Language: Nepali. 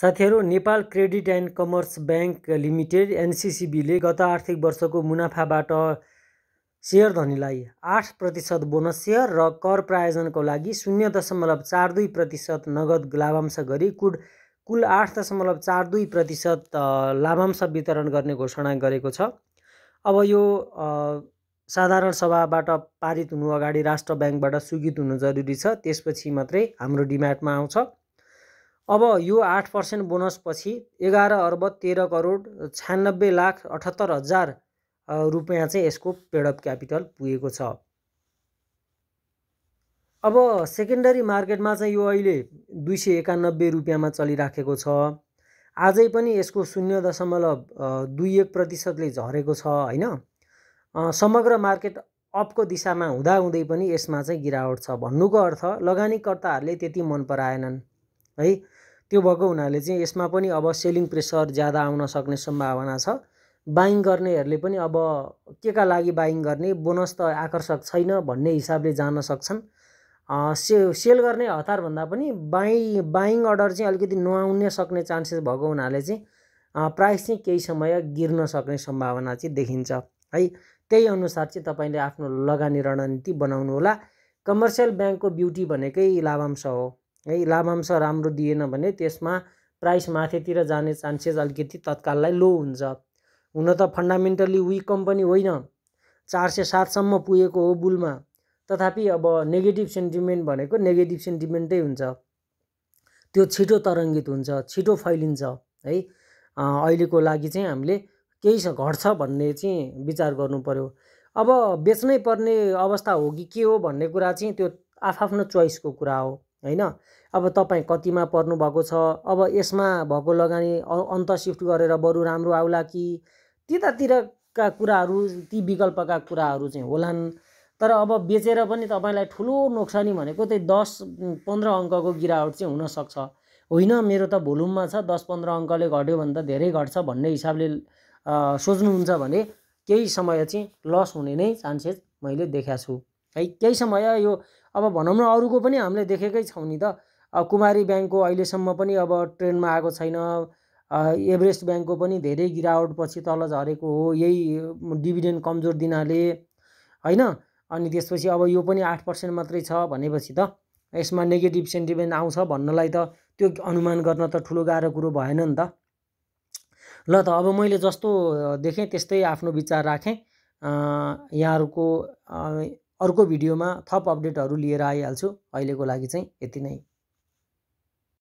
साथीहरू Nepal credit and commerce bank limited एनसिसिबीले गत आर्थिक वर्षको मुनाफाबाट सेयर धनीलाई आठ प्रतिशत बोनस सेयर र कर प्रायोजनको लागि शून्य दशमलव चार दुई प्रतिशत नगद लाभांश गरी कुल कुल आठ दशमलव चार दुई प्रतिशत लाभांश वितरण गर्ने घोषणा गरेको छ अब यो साधारण सभाबाट पारित हुनु अगाडि राष्ट्र ब्याङ्कबाट स्वीकृत हुनु जरुरी छ त्यसपछि मात्रै हाम्रो डिमाटमा आउँछ अब यो आठ पर्सेन्ट बोनसपछि एघार अर्ब तेह्र करोड छ्यानब्बे लाख अठहत्तर हजार रुपियाँ चाहिँ यसको पेडअप क्यापिटल पुगेको छ अब सेकेन्डरी मार्केटमा चाहिँ यो अहिले दुई सय एकानब्बे रुपियाँमा चलिराखेको छ आजै पनि यसको शून्य दशमलव दुई एक प्रतिशतले झरेको छ होइन समग्र मार्केट अपको दिशामा हुँदाहुँदै पनि यसमा चाहिँ गिरावट छ भन्नुको अर्थ लगानीकर्ताहरूले त्यति मन पराएनन् है त्यो भएको हुनाले चाहिँ यसमा पनि अब सेलिङ प्रेसर ज्यादा आउन सक्ने सम्भावना छ बाइङ गर्नेहरूले पनि अब के का लागि बाइङ गर्ने बोनस त आकर्षक छैन भन्ने हिसाबले जान सक्छन् से सेल गर्ने हतारभन्दा पनि बाइ बाइङ अर्डर चाहिँ अलिकति नआउन सक्ने चान्सेस भएको हुनाले चाहिँ प्राइस चाहिँ केही समय गिर्न सक्ने सम्भावना चाहिँ देखिन्छ है त्यही अनुसार चाहिँ तपाईँले आफ्नो लगानी रणनीति बनाउनु होला कमर्सियल ब्याङ्कको ब्युटी भनेकै लाभांश हो है लाभांश राम्रो दिएन भने त्यसमा प्राइस माथितिर जाने चान्सेस अलिकति तत्काललाई लो हुन्छ हुन त फन्डामेन्टल्ली विक कम्पनी होइन चार सय सातसम्म पुगेको हो बुलमा तथापि अब नेगेटिभ सेन्टिमेन्ट भनेको नेगेटिभ सेन्टिमेन्टै हुन्छ त्यो छिटो तरङ्गित हुन्छ छिटो फैलिन्छ है अहिलेको लागि चाहिँ हामीले केही घट्छ भन्ने चाहिँ विचार गर्नु पऱ्यो अब बेच्नै पर्ने अवस्था हो कि के हो भन्ने कुरा चाहिँ त्यो आफआफ्नो चोइसको कुरा हो होइन अब तपाईँ कतिमा पर्नुभएको छ अब यसमा भएको लगानी अन्त सिफ्ट गरेर बरु राम्रो आउला कि त्यतातिरका कुराहरू ती विकल्पका कुराहरू चाहिँ होलान् तर अब बेचेर पनि तपाईँलाई ठुलो नोक्सानी भनेको त्यही दस पन्ध्र अङ्कको गिरावट चाहिँ हुनसक्छ होइन मेरो त भोलुममा छ दस पन्ध्र अङ्कले घट्यो भने त धेरै घट्छ भन्ने हिसाबले सोच्नुहुन्छ भने केही समय चाहिँ लस हुने नै चान्सेस मैले देखाएको छु है केही समय यो अब भनौँ न अरूको पनि हामीले देखेकै छौँ नि त कुमारी ब्याङ्कको अहिलेसम्म पनि अब ट्रेन्डमा आएको छैन एभरेस्ट ब्याङ्कको पनि धेरै गिरावट पछि तल झरेको हो यही डिभिडेन्ड कमजोर दिनाले होइन अनि त्यसपछि अब यो पनि आठ पर्सेन्ट मात्रै छ भनेपछि त यसमा नेगेटिभ सेन्टिमेन्ट आउँछ भन्नलाई त त्यो अनुमान गर्न त ठुलो गाह्रो कुरो भएन नि त ल त अब मैले जस्तो देखेँ त्यस्तै आफ्नो विचार राखेँ यहाँहरूको अर्को भिडियोमा थप अपडेटहरू लिएर आइहाल्छु अहिलेको लागि चाहिँ यति नै